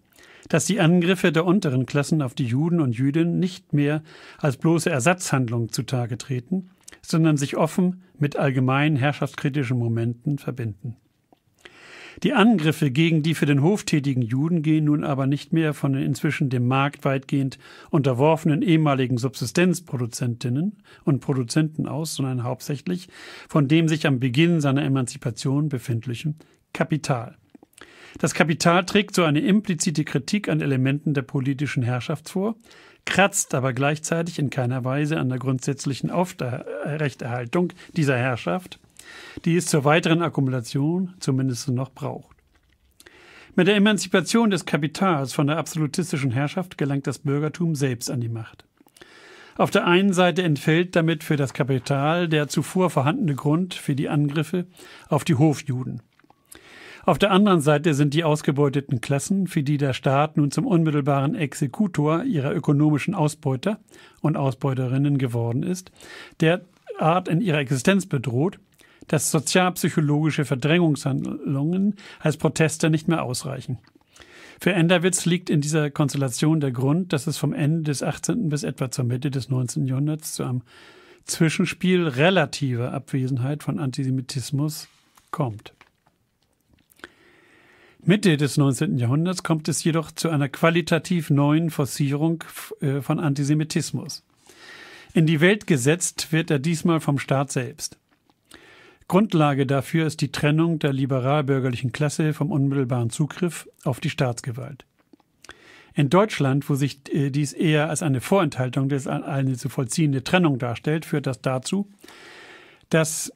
dass die Angriffe der unteren Klassen auf die Juden und Jüdinnen nicht mehr als bloße Ersatzhandlungen zutage treten, sondern sich offen mit allgemeinen herrschaftskritischen Momenten verbinden. Die Angriffe gegen die für den Hof tätigen Juden gehen nun aber nicht mehr von den inzwischen dem Markt weitgehend unterworfenen ehemaligen Subsistenzproduzentinnen und Produzenten aus, sondern hauptsächlich von dem sich am Beginn seiner Emanzipation befindlichen Kapital. Das Kapital trägt so eine implizite Kritik an Elementen der politischen Herrschaft vor, kratzt aber gleichzeitig in keiner Weise an der grundsätzlichen Aufrechterhaltung dieser Herrschaft, die es zur weiteren Akkumulation zumindest noch braucht. Mit der Emanzipation des Kapitals von der absolutistischen Herrschaft gelangt das Bürgertum selbst an die Macht. Auf der einen Seite entfällt damit für das Kapital der zuvor vorhandene Grund für die Angriffe auf die Hofjuden. Auf der anderen Seite sind die ausgebeuteten Klassen, für die der Staat nun zum unmittelbaren Exekutor ihrer ökonomischen Ausbeuter und Ausbeuterinnen geworden ist, derart in ihrer Existenz bedroht, dass sozialpsychologische Verdrängungshandlungen als Proteste nicht mehr ausreichen. Für Enderwitz liegt in dieser Konstellation der Grund, dass es vom Ende des 18. bis etwa zur Mitte des 19. Jahrhunderts zu einem Zwischenspiel relativer Abwesenheit von Antisemitismus kommt. Mitte des 19. Jahrhunderts kommt es jedoch zu einer qualitativ neuen Forcierung äh, von Antisemitismus. In die Welt gesetzt wird er diesmal vom Staat selbst. Grundlage dafür ist die Trennung der liberalbürgerlichen Klasse vom unmittelbaren Zugriff auf die Staatsgewalt. In Deutschland, wo sich äh, dies eher als eine Vorenthaltung des eine zu vollziehende Trennung darstellt, führt das dazu, dass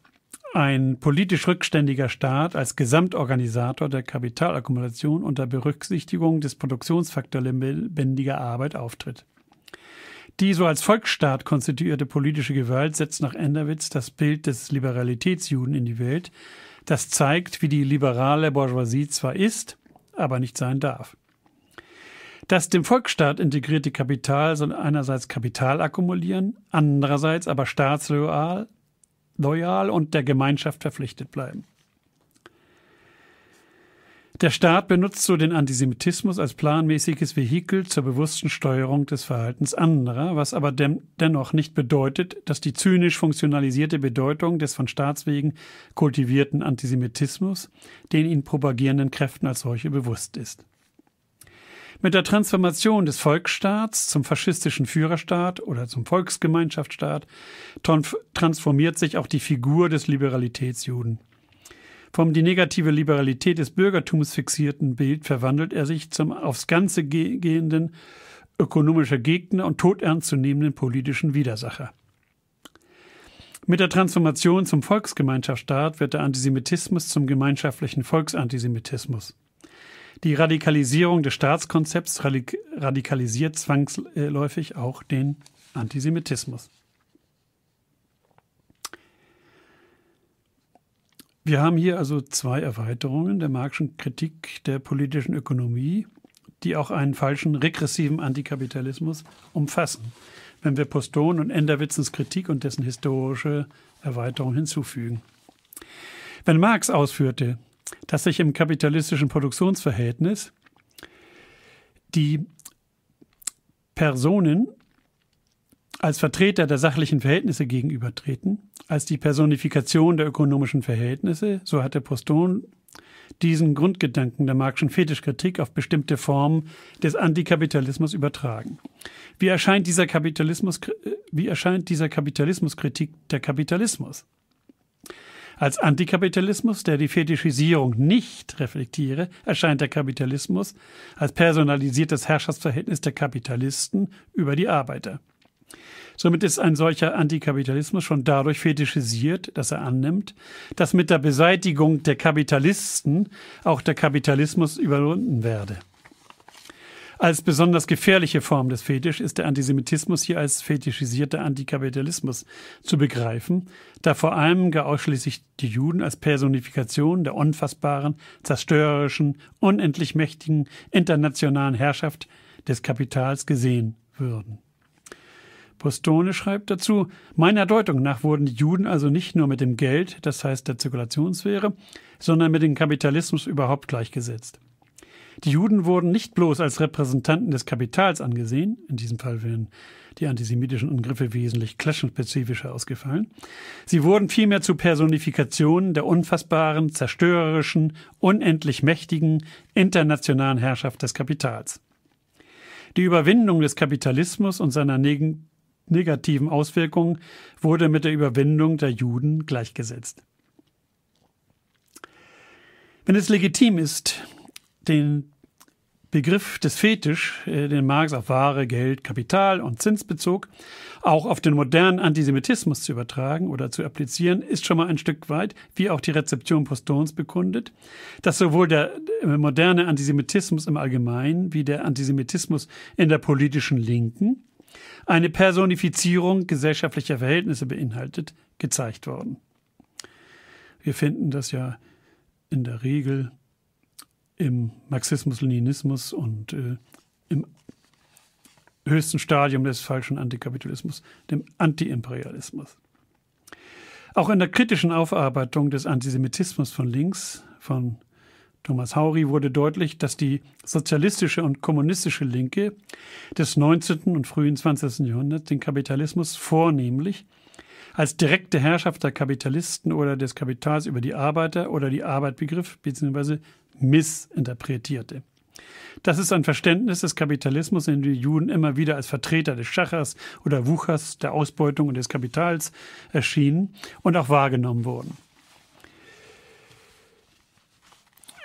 ein politisch rückständiger Staat als Gesamtorganisator der Kapitalakkumulation unter Berücksichtigung des Produktionsfaktor lebendiger Arbeit auftritt. Die so als Volksstaat konstituierte politische Gewalt setzt nach Enderwitz das Bild des Liberalitätsjuden in die Welt, das zeigt, wie die liberale Bourgeoisie zwar ist, aber nicht sein darf. Das dem Volksstaat integrierte Kapital soll einerseits Kapital akkumulieren, andererseits aber staatsloyal loyal und der Gemeinschaft verpflichtet bleiben. Der Staat benutzt so den Antisemitismus als planmäßiges Vehikel zur bewussten Steuerung des Verhaltens anderer, was aber den, dennoch nicht bedeutet, dass die zynisch funktionalisierte Bedeutung des von Staatswegen kultivierten Antisemitismus den ihn propagierenden Kräften als solche bewusst ist. Mit der Transformation des Volksstaats zum faschistischen Führerstaat oder zum Volksgemeinschaftsstaat transformiert sich auch die Figur des Liberalitätsjuden. Vom die negative Liberalität des Bürgertums fixierten Bild verwandelt er sich zum aufs Ganze gehenden ökonomischer Gegner und todernstzunehmenden politischen Widersacher. Mit der Transformation zum Volksgemeinschaftsstaat wird der Antisemitismus zum gemeinschaftlichen Volksantisemitismus. Die Radikalisierung des Staatskonzepts radikalisiert zwangsläufig auch den Antisemitismus. Wir haben hier also zwei Erweiterungen der Marxischen Kritik der politischen Ökonomie, die auch einen falschen regressiven Antikapitalismus umfassen, wenn wir Poston und Enderwitzens Kritik und dessen historische Erweiterung hinzufügen. Wenn Marx ausführte, dass sich im kapitalistischen Produktionsverhältnis die Personen als Vertreter der sachlichen Verhältnisse gegenübertreten, als die Personifikation der ökonomischen Verhältnisse, so hatte Poston diesen Grundgedanken der Marxischen Fetischkritik auf bestimmte Formen des Antikapitalismus übertragen. Wie erscheint dieser Kapitalismus, äh, wie erscheint dieser Kapitalismuskritik der Kapitalismus? Als Antikapitalismus, der die Fetischisierung nicht reflektiere, erscheint der Kapitalismus als personalisiertes Herrschaftsverhältnis der Kapitalisten über die Arbeiter. Somit ist ein solcher Antikapitalismus schon dadurch fetischisiert, dass er annimmt, dass mit der Beseitigung der Kapitalisten auch der Kapitalismus überwunden werde. Als besonders gefährliche Form des Fetisch ist der Antisemitismus hier als fetischisierter Antikapitalismus zu begreifen, da vor allem gar ausschließlich die Juden als Personifikation der unfassbaren, zerstörerischen, unendlich mächtigen internationalen Herrschaft des Kapitals gesehen würden. Postone schreibt dazu, meiner Deutung nach wurden die Juden also nicht nur mit dem Geld, das heißt der Zirkulationssphäre, sondern mit dem Kapitalismus überhaupt gleichgesetzt. Die Juden wurden nicht bloß als Repräsentanten des Kapitals angesehen, in diesem Fall wären die antisemitischen Angriffe wesentlich klassenspezifischer ausgefallen, sie wurden vielmehr zu Personifikationen der unfassbaren, zerstörerischen, unendlich mächtigen, internationalen Herrschaft des Kapitals. Die Überwindung des Kapitalismus und seiner neg negativen Auswirkungen wurde mit der Überwindung der Juden gleichgesetzt. Wenn es legitim ist, den Begriff des Fetisch, äh, den Marx auf Ware, Geld, Kapital und Zins bezog, auch auf den modernen Antisemitismus zu übertragen oder zu applizieren, ist schon mal ein Stück weit, wie auch die Rezeption Postons bekundet, dass sowohl der äh, moderne Antisemitismus im Allgemeinen wie der Antisemitismus in der politischen Linken eine Personifizierung gesellschaftlicher Verhältnisse beinhaltet, gezeigt worden. Wir finden das ja in der Regel im Marxismus, Leninismus und äh, im höchsten Stadium des falschen Antikapitalismus, dem Antiimperialismus. Auch in der kritischen Aufarbeitung des Antisemitismus von links von Thomas Hauri wurde deutlich, dass die sozialistische und kommunistische Linke des 19. und frühen 20. Jahrhunderts den Kapitalismus vornehmlich als direkte Herrschaft der Kapitalisten oder des Kapitals über die Arbeiter oder die Arbeit begriff bzw missinterpretierte. Das ist ein Verständnis des Kapitalismus, in dem die Juden immer wieder als Vertreter des Schachers oder Wuchers, der Ausbeutung und des Kapitals erschienen und auch wahrgenommen wurden.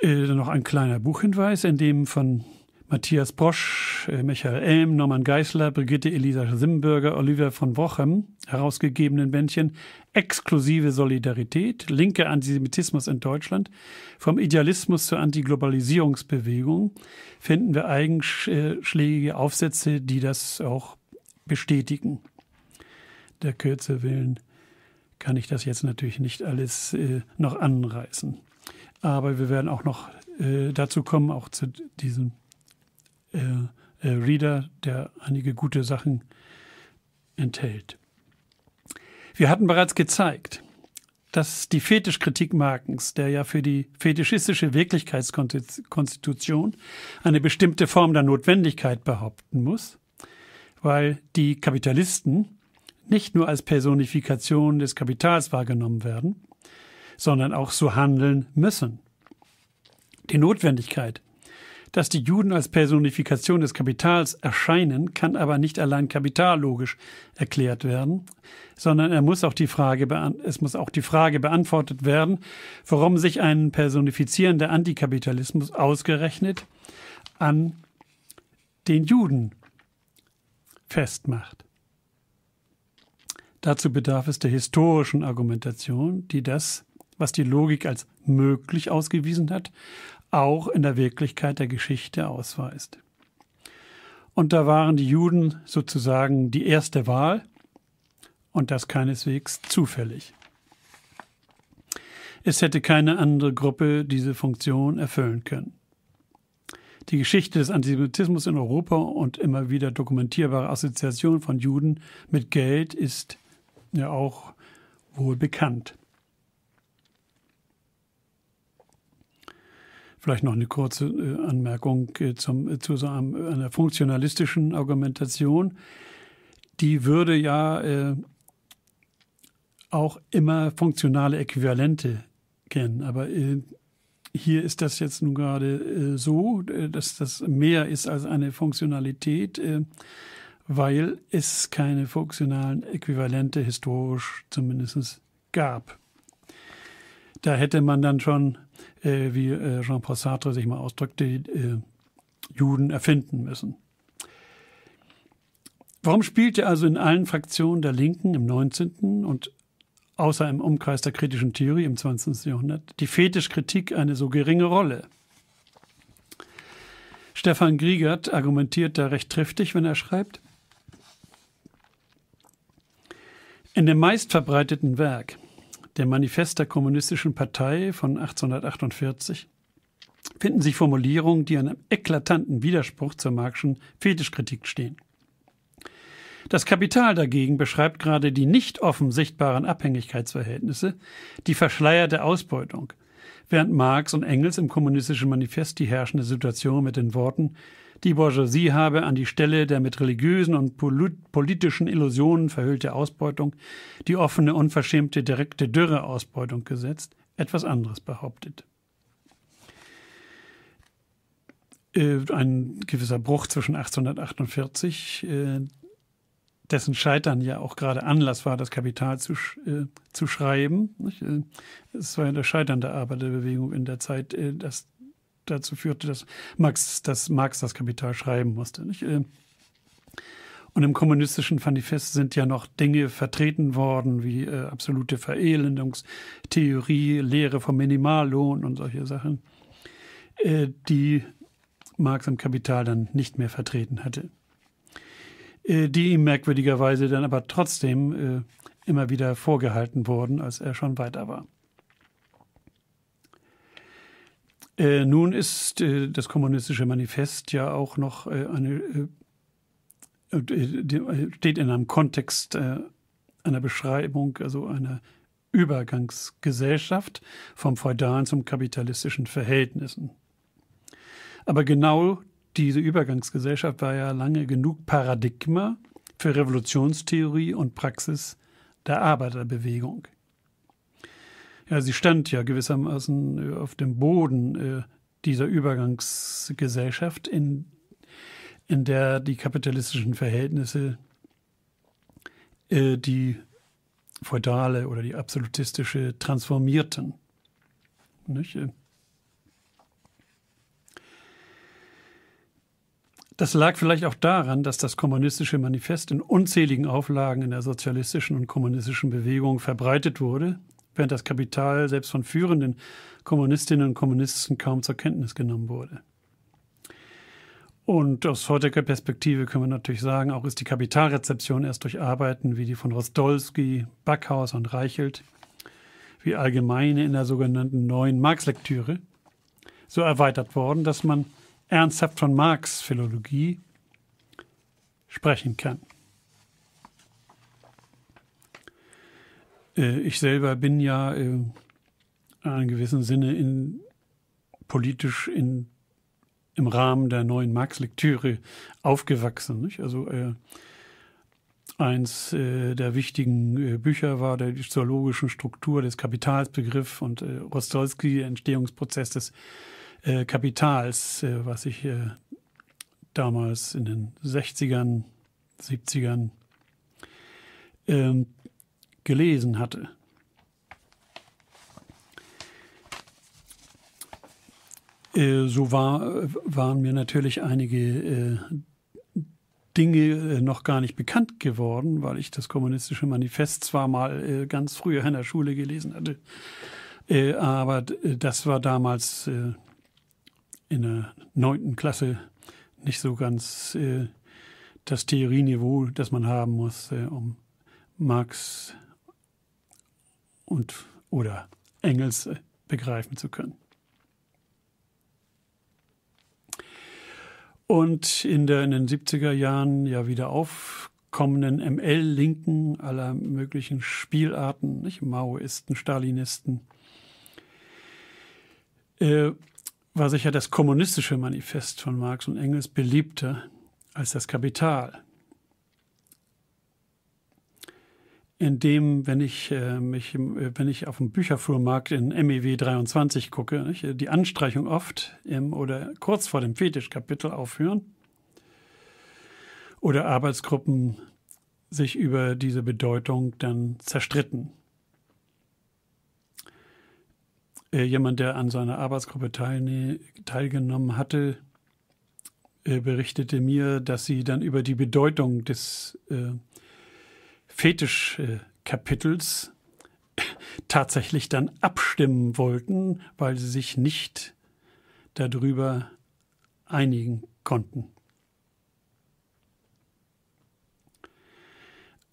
Äh, noch ein kleiner Buchhinweis, in dem von Matthias Brosch, äh, Michael Elm, Norman Geisler, Brigitte Elisa Simberger, Olivia von Wochem herausgegebenen Bändchen Exklusive Solidarität, linke Antisemitismus in Deutschland, vom Idealismus zur Antiglobalisierungsbewegung finden wir eigenschlägige Aufsätze, die das auch bestätigen. Der Kürze willen kann ich das jetzt natürlich nicht alles äh, noch anreißen. Aber wir werden auch noch äh, dazu kommen, auch zu diesem äh, äh, Reader, der einige gute Sachen enthält. Wir hatten bereits gezeigt, dass die Fetischkritik Markens, der ja für die fetischistische Wirklichkeitskonstitution eine bestimmte Form der Notwendigkeit behaupten muss, weil die Kapitalisten nicht nur als Personifikation des Kapitals wahrgenommen werden, sondern auch so handeln müssen. Die Notwendigkeit dass die Juden als Personifikation des Kapitals erscheinen, kann aber nicht allein kapitallogisch erklärt werden, sondern er muss auch die Frage es muss auch die Frage beantwortet werden, warum sich ein personifizierender Antikapitalismus ausgerechnet an den Juden festmacht. Dazu bedarf es der historischen Argumentation, die das, was die Logik als möglich ausgewiesen hat, auch in der Wirklichkeit der Geschichte ausweist. Und da waren die Juden sozusagen die erste Wahl und das keineswegs zufällig. Es hätte keine andere Gruppe diese Funktion erfüllen können. Die Geschichte des Antisemitismus in Europa und immer wieder dokumentierbare Assoziation von Juden mit Geld ist ja auch wohl bekannt. Vielleicht noch eine kurze äh, Anmerkung äh, zum, äh, zu so einer funktionalistischen Argumentation. Die würde ja auch immer funktionale Äquivalente kennen, aber hier ist das jetzt nun gerade so, dass das mehr ist als eine Funktionalität, weil es keine funktionalen Äquivalente historisch zumindest gab. Da hätte man dann schon äh, wie äh, Jean-Paul Sartre sich mal ausdrückte, äh, Juden erfinden müssen. Warum spielte also in allen Fraktionen der Linken im 19. und außer im Umkreis der kritischen Theorie im 20. Jahrhundert die Fetischkritik eine so geringe Rolle? Stefan Griegert argumentiert da recht triftig, wenn er schreibt, in dem meistverbreiteten Werk der Manifest der Kommunistischen Partei von 1848 finden sich Formulierungen, die in einem eklatanten Widerspruch zur marxischen Fetischkritik stehen. Das Kapital dagegen beschreibt gerade die nicht offen sichtbaren Abhängigkeitsverhältnisse, die verschleierte Ausbeutung, während Marx und Engels im Kommunistischen Manifest die herrschende Situation mit den Worten die Bourgeoisie habe an die Stelle der mit religiösen und politischen Illusionen verhüllte Ausbeutung die offene, unverschämte, direkte, Dürreausbeutung gesetzt, etwas anderes behauptet. Äh, ein gewisser Bruch zwischen 1848, äh, dessen Scheitern ja auch gerade Anlass war, das Kapital zu, äh, zu schreiben. Äh, es war ja das Scheitern der Arbeiterbewegung in der Zeit, dass dazu führte, dass Marx, dass Marx das Kapital schreiben musste. Nicht? Ähm, und im kommunistischen Manifest sind ja noch Dinge vertreten worden, wie äh, absolute Verelendungstheorie, Lehre vom Minimallohn und solche Sachen, äh, die Marx im Kapital dann nicht mehr vertreten hatte. Äh, die ihm merkwürdigerweise dann aber trotzdem äh, immer wieder vorgehalten wurden, als er schon weiter war. Äh, nun ist äh, das kommunistische Manifest ja auch noch äh, eine, äh, äh, äh, steht in einem Kontext einer Beschreibung, also einer Übergangsgesellschaft vom feudalen zum kapitalistischen Verhältnissen. Aber genau diese Übergangsgesellschaft war ja lange genug Paradigma für Revolutionstheorie und Praxis der Arbeiterbewegung ja, sie stand ja gewissermaßen äh, auf dem Boden äh, dieser Übergangsgesellschaft, in, in der die kapitalistischen Verhältnisse äh, die feudale oder die absolutistische transformierten. Nicht? Das lag vielleicht auch daran, dass das kommunistische Manifest in unzähligen Auflagen in der sozialistischen und kommunistischen Bewegung verbreitet wurde während das Kapital selbst von führenden Kommunistinnen und Kommunisten kaum zur Kenntnis genommen wurde. Und aus heutiger Perspektive können wir natürlich sagen, auch ist die Kapitalrezeption erst durch Arbeiten wie die von Rostolski, Backhaus und Reichelt, wie allgemeine in der sogenannten neuen Marx-Lektüre, so erweitert worden, dass man ernsthaft von Marx-Philologie sprechen kann. Äh, ich selber bin ja äh, in einem gewissen Sinne in, politisch in, im Rahmen der neuen Marx-Lektüre aufgewachsen. Nicht? Also äh, eins äh, der wichtigen äh, Bücher war der, die zoologischen Struktur des Kapitalsbegriff und äh, Rostolski, der Entstehungsprozess des äh, Kapitals, was ich damals in den 60ern, 70ern ähm, gelesen hatte. Äh, so war, waren mir natürlich einige äh, Dinge äh, noch gar nicht bekannt geworden, weil ich das kommunistische Manifest zwar mal äh, ganz früher in der Schule gelesen hatte, äh, aber äh, das war damals in der neunten Klasse nicht so ganz das Theorieniveau, das man haben muss, um Marx und oder Engels begreifen zu können. Und in, der, in den 70er Jahren ja wieder aufkommenden ML-Linken aller möglichen Spielarten, nicht? Maoisten, Stalinisten, äh, war sicher das kommunistische Manifest von Marx und Engels beliebter als das Kapital in dem, wenn ich äh, mich, äh, wenn ich auf dem Bücherflohmarkt in MEW 23 gucke, nicht, die Anstreichung oft im oder kurz vor dem Fetischkapitel aufhören oder Arbeitsgruppen sich über diese Bedeutung dann zerstritten. Äh, jemand, der an seiner Arbeitsgruppe teilne teilgenommen hatte, äh, berichtete mir, dass sie dann über die Bedeutung des äh, Fetischkapitels tatsächlich dann abstimmen wollten, weil sie sich nicht darüber einigen konnten.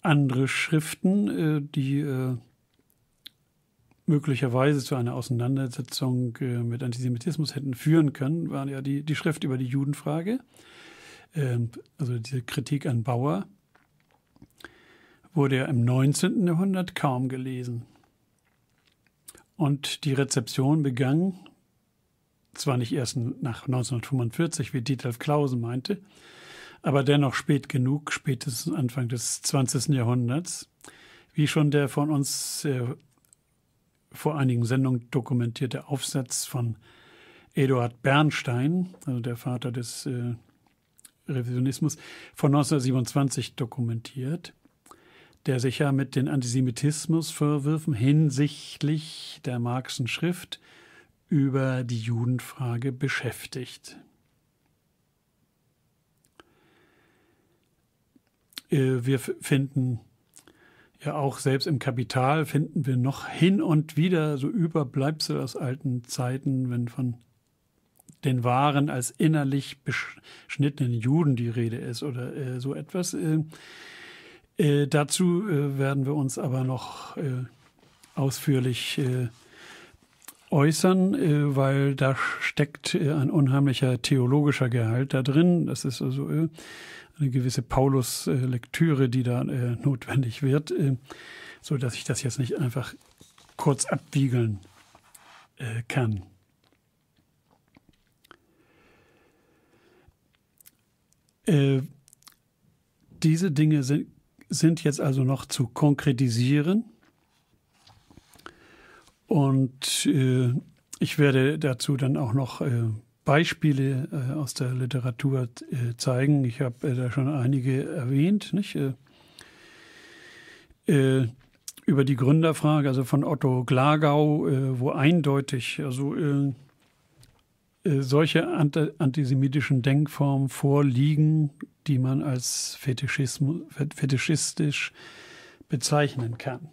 Andere Schriften, äh, die äh, möglicherweise zu einer Auseinandersetzung äh, mit Antisemitismus hätten führen können, waren ja die, die Schrift über die Judenfrage, ähm, also diese Kritik an Bauer wurde ja im 19. Jahrhundert kaum gelesen. Und die Rezeption begann, zwar nicht erst nach 1945, wie Dietlf Clausen meinte, aber dennoch spät genug, spätestens Anfang des 20. Jahrhunderts, wie schon der von uns äh, vor einigen Sendungen dokumentierte Aufsatz von Eduard Bernstein, also der Vater des äh, Revisionismus, von 1927 dokumentiert, der sich ja mit den Antisemitismusvorwürfen hinsichtlich der Marxen Schrift über die Judenfrage beschäftigt. Äh, wir finden ja auch selbst im Kapital finden wir noch hin und wieder so Überbleibsel aus alten Zeiten, wenn von den wahren als innerlich beschnittenen Juden die Rede ist oder äh, so etwas äh, äh, dazu äh, werden wir uns aber noch äh, ausführlich äh, äußern, äh, weil da steckt ein unheimlicher theologischer Gehalt da drin. Das ist also eine gewisse Paulus-Lektüre, die da notwendig wird, so dass ich das jetzt nicht einfach kurz abwiegeln kann. diese Dinge sind, sind jetzt also noch zu konkretisieren. Und äh, ich werde dazu dann auch noch äh, Beispiele äh, aus der Literatur äh, zeigen. Ich habe äh, da schon einige erwähnt, nicht? Äh, über die Gründerfrage, also von Otto Glagau, wo eindeutig also, solche antisemitischen Denkformen vorliegen die man als fetischistisch bezeichnen kann.